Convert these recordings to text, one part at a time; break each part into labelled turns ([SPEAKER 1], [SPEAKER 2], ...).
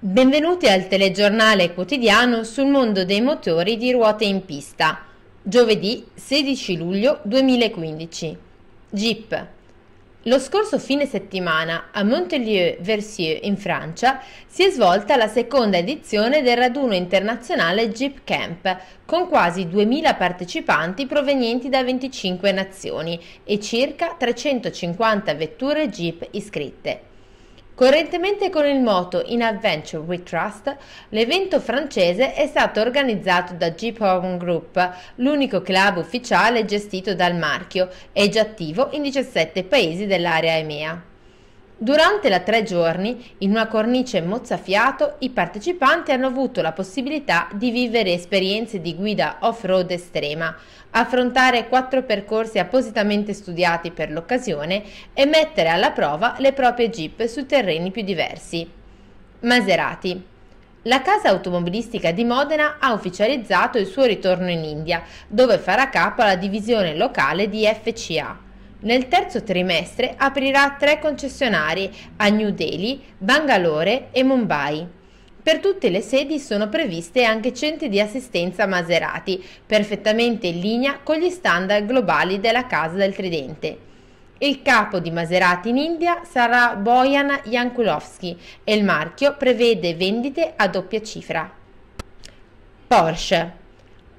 [SPEAKER 1] Benvenuti al telegiornale quotidiano sul mondo dei motori di ruote in pista. Giovedì 16 luglio 2015. Jeep, lo scorso fine settimana a Montelieu-Versieux in Francia si è svolta la seconda edizione del raduno internazionale Jeep Camp con quasi 2000 partecipanti provenienti da 25 nazioni e circa 350 vetture Jeep iscritte. Correntemente con il motto In Adventure We Trust, l'evento francese è stato organizzato da Jeep porn Group, l'unico club ufficiale gestito dal marchio e già attivo in 17 paesi dell'area EMEA. Durante la tre giorni, in una cornice mozzafiato, i partecipanti hanno avuto la possibilità di vivere esperienze di guida off-road estrema, affrontare quattro percorsi appositamente studiati per l'occasione e mettere alla prova le proprie jeep su terreni più diversi. Maserati la casa automobilistica di Modena ha ufficializzato il suo ritorno in India, dove farà capo alla divisione locale di FCA, nel terzo trimestre aprirà tre concessionari a New Delhi, Bangalore e Mumbai. Per tutte le sedi sono previste anche centri di assistenza Maserati, perfettamente in linea con gli standard globali della Casa del Tridente. Il capo di Maserati in India sarà Bojan Jankulovski e il marchio prevede vendite a doppia cifra. Porsche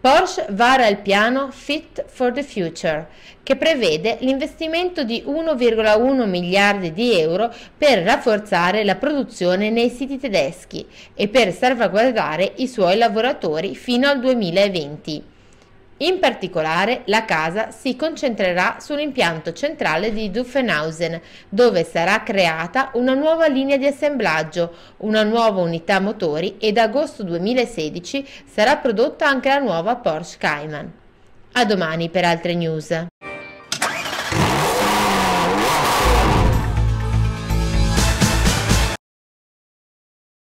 [SPEAKER 1] Porsche vara il piano Fit for the Future, che prevede l'investimento di 1,1 miliardi di euro per rafforzare la produzione nei siti tedeschi e per salvaguardare i suoi lavoratori fino al 2020. In particolare, la casa si concentrerà sull'impianto centrale di Duffenhausen, dove sarà creata una nuova linea di assemblaggio, una nuova unità motori e da agosto 2016 sarà prodotta anche la nuova Porsche Cayman. A domani per altre news.